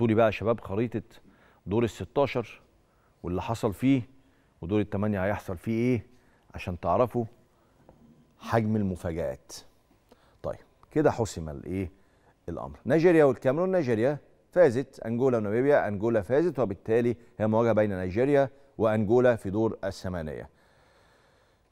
لي بقى يا شباب خريطه دور ال 16 واللي حصل فيه ودور الثمانيه هيحصل فيه ايه عشان تعرفوا حجم المفاجآت. طيب كده حسم الايه؟ الامر. نيجيريا والكاميرون، نيجيريا فازت انجولا وناميبيا، انجولا فازت وبالتالي هي مواجهه بين نيجيريا وانجولا في دور الثمانيه.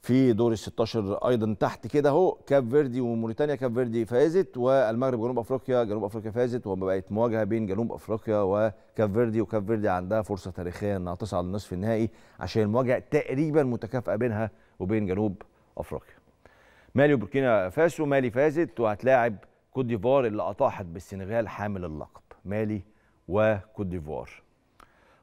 في دور ال 16 ايضا تحت كده اهو كاب فيردي وموريتانيا كاب فيردي فازت والمغرب جنوب افريقيا جنوب افريقيا فازت وبقت مواجهه بين جنوب افريقيا وكاب فيردي وكاب فيردي عندها فرصه تاريخيه انها تصعد للنصف النهائي عشان المواجهه تقريبا متكافئه بينها وبين جنوب افريقيا. مالي وبوركينا فاسو مالي فازت وهتلاعب كوت ديفوار اللي اطاحت بالسنغال حامل اللقب مالي وكوت ديفوار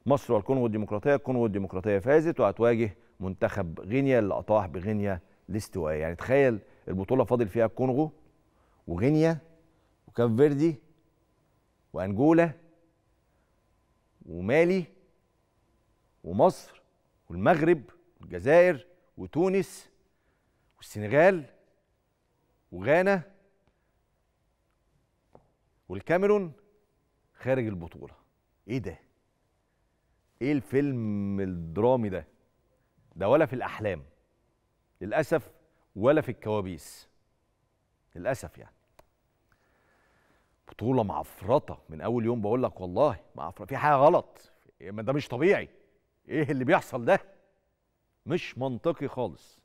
مصر والكونغو الديمقراطيه الكونغو الديمقراطيه فازت وهتواجه منتخب غينيا اللي اطاح بغينيا الاستوائيه يعني تخيل البطوله فاضل فيها الكونغو وغينيا وكاب فيردي وانجولا ومالي ومصر والمغرب والجزائر وتونس والسنغال وغانا والكاميرون خارج البطوله ايه ده ايه الفيلم الدرامي ده ده ولا في الاحلام للاسف ولا في الكوابيس للاسف يعني بطوله معفرطه من اول يوم بقول لك والله معفرطه في حاجه غلط ما ده مش طبيعي ايه اللي بيحصل ده مش منطقي خالص